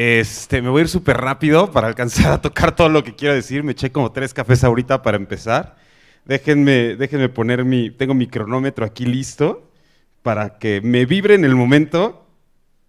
Este, me voy a ir súper rápido para alcanzar a tocar todo lo que quiero decir. Me eché como tres cafés ahorita para empezar. Déjenme, déjenme poner mi. Tengo mi cronómetro aquí listo para que me vibre en el momento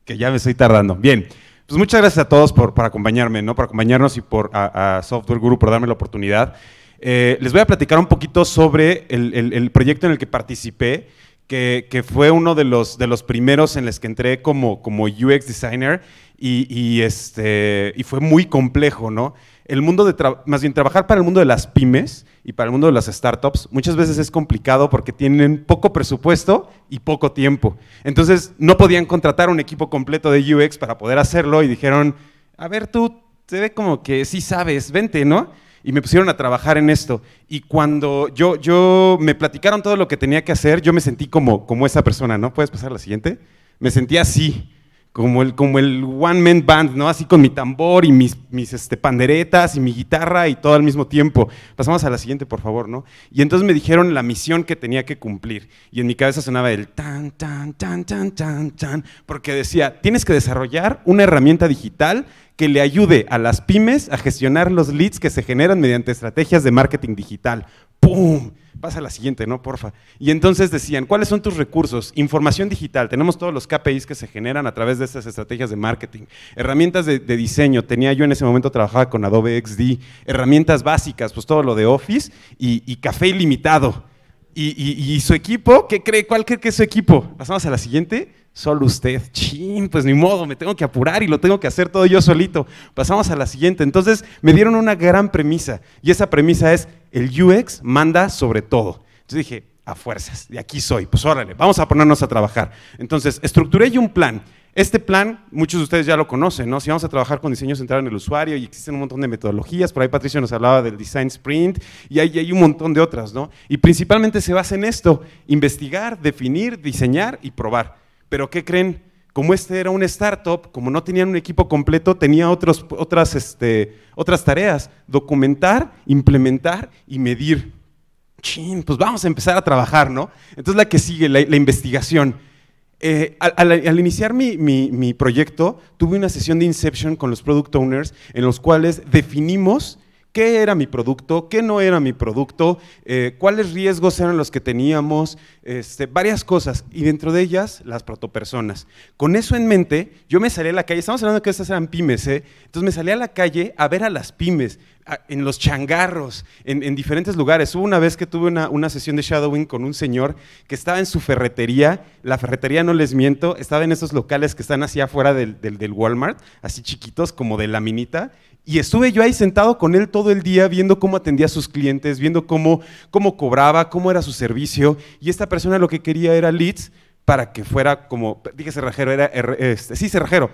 que ya me estoy tardando. Bien, pues muchas gracias a todos por, por acompañarme, ¿no? Por acompañarnos y por a, Software Guru por darme la oportunidad. Eh, les voy a platicar un poquito sobre el, el, el proyecto en el que participé, que, que, fue uno de los, de los primeros en los que entré como, como UX designer este, y, fue muy complejo, ¿no? El mundo de, más bien trabajar para el mundo de las pymes y para el mundo de las startups muchas veces es complicado porque tienen poco presupuesto y poco tiempo. Entonces no podían contratar un equipo completo de UX para poder hacerlo y dijeron, a ver tú, te ve como que sí sabes, vente, ¿no? y me pusieron a trabajar en esto. Y cuando yo, yo me platicaron todo lo que tenía que hacer, yo me sentí como, como esa persona, ¿no? ¿Puedes pasar a la siguiente? Me sentí así como el, como el one man band, ¿no? Así con mi tambor y mis, este, panderetas y mi guitarra y todo al mismo tiempo. Pasamos a la siguiente, por favor, ¿no? Y entonces me dijeron la misión que tenía que cumplir. Y en mi cabeza sonaba el tan, tan, tan, tan, tan, tan, porque decía, tienes que desarrollar una herramienta digital que le ayude a las pymes a gestionar los leads que se generan mediante estrategias de marketing digital. ¡pum! Pasa a la siguiente, ¿no? Porfa. Y entonces decían, ¿cuáles son tus recursos? Información digital. Tenemos todos los KPIs que se generan a través de estas estrategias de marketing. Herramientas de, diseño. Tenía yo en ese momento trabajaba con Adobe XD. Herramientas básicas, pues todo lo de Office y, café ilimitado. Y, su equipo, ¿qué cree? ¿Cuál cree que es su equipo? Pasamos a la siguiente. Solo usted. Chin, pues ni modo, me tengo que apurar y lo tengo que hacer todo yo solito. Pasamos a la siguiente. Entonces me dieron una gran premisa y esa premisa es el UX manda sobre todo. Entonces dije, a fuerzas, de aquí soy, pues órale, vamos a ponernos a trabajar. Entonces, estructuré yo un plan. Este plan, muchos de ustedes ya lo conocen, ¿no? Si vamos a trabajar con diseño centrado en el usuario y existen un montón de metodologías, por ahí Patricio nos hablaba del Design Sprint y hay, hay un montón de otras, ¿no? Y principalmente se basa en esto, investigar, definir, diseñar y probar. Pero ¿qué creen? como este era un startup, como no tenían un equipo completo, tenía otros, otras, este, otras tareas, documentar, implementar y medir. Chin, pues vamos a empezar a trabajar, ¿no? Entonces la que sigue, la, investigación. Eh, al, iniciar mi, mi, mi proyecto, tuve una sesión de Inception con los Product Owners en los cuales definimos qué era mi producto, qué no era mi producto, eh, cuáles riesgos eran los que teníamos, este, varias cosas, y dentro de ellas las protopersonas. Con eso en mente, yo me salí a la calle, estamos hablando que estas eran pymes, ¿eh? entonces me salí a la calle a ver a las pymes, en los changarros, en, diferentes lugares. Hubo una vez que tuve una, sesión de shadowing con un señor que estaba en su ferretería, la ferretería no les miento, estaba en esos locales que están así afuera del, del Walmart, así chiquitos como de laminita, y estuve yo ahí sentado con él todo el día viendo cómo atendía a sus clientes, viendo cómo, cómo cobraba, cómo era su servicio. Y esta persona lo que quería era leads para que fuera como, dije cerrajero, era, er, este, sí, cerrajero,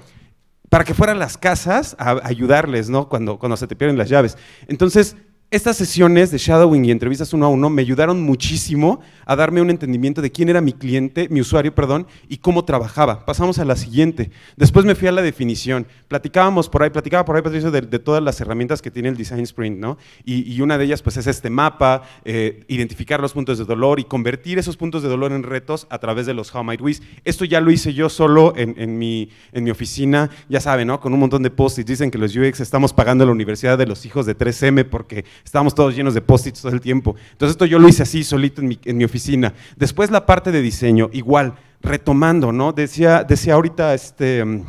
para que fueran las casas a ayudarles, ¿no? Cuando, cuando se te pierden las llaves. Entonces, estas sesiones de shadowing y entrevistas uno a uno me ayudaron muchísimo a darme un entendimiento de quién era mi cliente, mi usuario, perdón, y cómo trabajaba. Pasamos a la siguiente. Después me fui a la definición. Platicábamos por ahí, platicaba por ahí, Patricio, de, todas las herramientas que tiene el Design Sprint, ¿no? Y, una de ellas, pues, es este mapa, eh, identificar los puntos de dolor y convertir esos puntos de dolor en retos a través de los How Might We. Esto ya lo hice yo solo en, mi, oficina, ya saben, ¿no? Con un montón de posts Dicen que los UX estamos pagando la universidad de los hijos de 3M porque Estábamos todos llenos de post-its todo el tiempo. Entonces esto yo lo hice así, solito en mi, en mi oficina. Después la parte de diseño, igual, retomando, ¿no? Decía, decía ahorita este... Mm,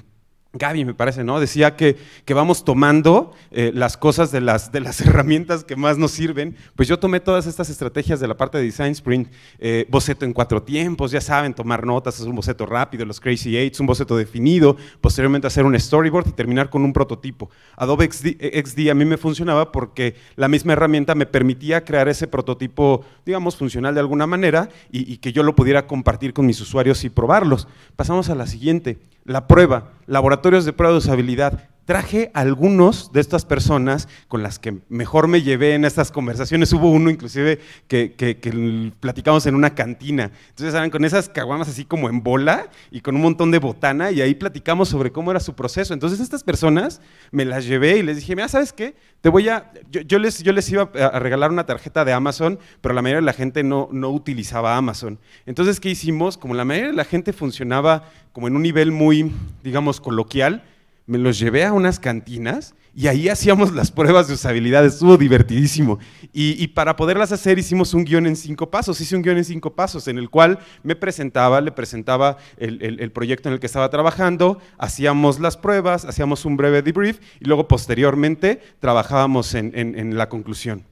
Gaby, me parece, ¿no? Decía que, que vamos tomando eh, las cosas de las, de las herramientas que más nos sirven. Pues yo tomé todas estas estrategias de la parte de Design Sprint, eh, boceto en cuatro tiempos, ya saben, tomar notas, es un boceto rápido, los Crazy Eights, un boceto definido, posteriormente hacer un storyboard y terminar con un prototipo. Adobe XD, eh, a mí me funcionaba porque la misma herramienta me permitía crear ese prototipo, digamos, funcional de alguna manera y, y que yo lo pudiera compartir con mis usuarios y probarlos. Pasamos a la siguiente la prueba, laboratorios de prueba de usabilidad, traje algunos de estas personas con las que mejor me llevé en estas conversaciones. Hubo uno inclusive que, platicamos en una cantina. Entonces, eran Con esas caguamas así como en bola y con un montón de botana y ahí platicamos sobre cómo era su proceso. Entonces, estas personas me las llevé y les dije, mira, ¿sabes qué? Te voy a... Yo, les, yo les iba a regalar una tarjeta de Amazon, pero la mayoría de la gente no, no utilizaba Amazon. Entonces, ¿qué hicimos? Como la mayoría de la gente funcionaba como en un nivel muy, digamos, coloquial, me los llevé a unas cantinas y ahí hacíamos las pruebas de usabilidad, estuvo divertidísimo. Y, para poderlas hacer hicimos un guión en cinco pasos, hice un guión en cinco pasos en el cual me presentaba, le presentaba el, proyecto en el que estaba trabajando, hacíamos las pruebas, hacíamos un breve debrief y luego posteriormente trabajábamos en la conclusión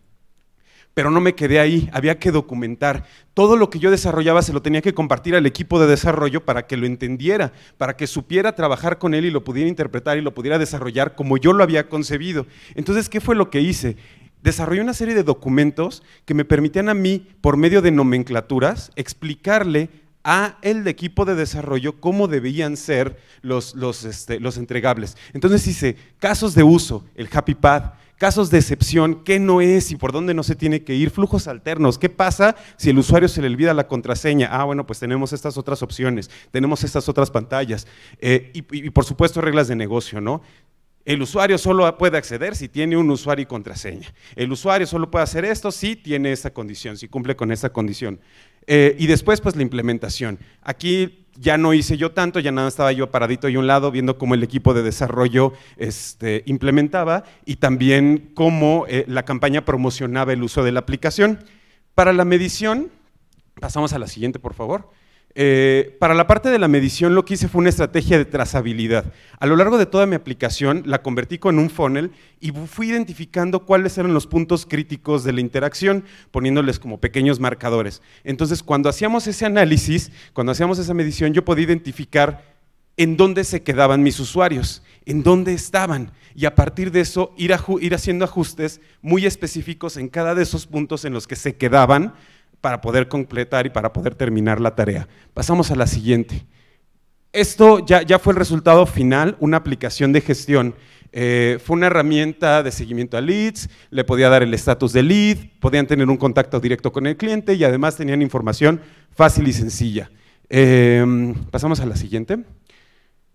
pero no me quedé ahí, había que documentar. Todo lo que yo desarrollaba se lo tenía que compartir al equipo de desarrollo para que lo entendiera, para que supiera trabajar con él y lo pudiera interpretar y lo pudiera desarrollar como yo lo había concebido. Entonces, ¿qué fue lo que hice? Desarrollé una serie de documentos que me permitían a mí, por medio de nomenclaturas, explicarle a el equipo de desarrollo cómo debían ser los, este, entregables. Entonces hice casos de uso, el happy path, casos de excepción, qué no es y por dónde no se tiene que ir, flujos alternos, qué pasa si el usuario se le olvida la contraseña, ah, bueno, pues tenemos estas otras opciones, tenemos estas otras pantallas eh, y, por supuesto reglas de negocio, ¿no? El usuario solo puede acceder si tiene un usuario y contraseña. El usuario solo puede hacer esto si tiene esa condición, si cumple con esa condición. Eh, y después, pues la implementación. Aquí ya no hice yo tanto, ya nada estaba yo paradito y un lado viendo cómo el equipo de desarrollo este, implementaba y también cómo eh, la campaña promocionaba el uso de la aplicación. Para la medición, pasamos a la siguiente, por favor. Eh, para la parte de la medición lo que hice fue una estrategia de trazabilidad. A lo largo de toda mi aplicación la convertí con un funnel y fui identificando cuáles eran los puntos críticos de la interacción, poniéndoles como pequeños marcadores. Entonces, cuando hacíamos ese análisis, cuando hacíamos esa medición, yo podía identificar en dónde se quedaban mis usuarios, en dónde estaban, y a partir de eso ir haciendo ajustes muy específicos en cada de esos puntos en los que se quedaban para poder completar y para poder terminar la tarea. Pasamos a la siguiente. Esto ya, fue el resultado final, una aplicación de gestión. Eh, fue una herramienta de seguimiento a leads, le podía dar el estatus de lead, podían tener un contacto directo con el cliente y además tenían información fácil y sencilla. Eh, pasamos a la siguiente.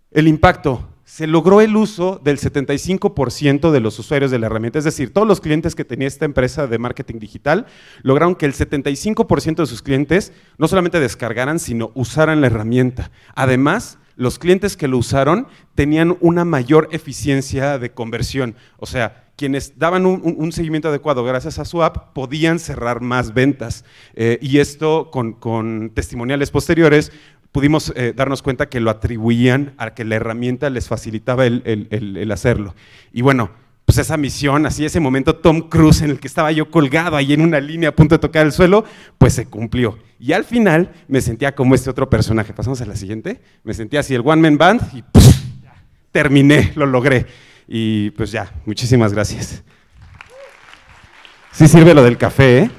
El impacto se logró el uso del 75% de los usuarios de la herramienta. Es decir, todos los clientes que tenía esta empresa de marketing digital lograron que el 75% de sus clientes no solamente descargaran, sino usaran la herramienta. Además, los clientes que lo usaron tenían una mayor eficiencia de conversión. O sea, quienes daban un, seguimiento adecuado gracias a su app podían cerrar más ventas. Eh, y esto con, con, testimoniales posteriores pudimos eh, darnos cuenta que lo atribuían a que la herramienta les facilitaba el, hacerlo. Y bueno, pues esa misión, así ese momento Tom Cruise en el que estaba yo colgado ahí en una línea a punto de tocar el suelo, pues se cumplió. Y al final me sentía como este otro personaje. Pasamos a la siguiente. Me sentía así el One Man Band y terminé, lo logré. Y pues ya, muchísimas gracias. Sí sirve lo del café, ¿eh?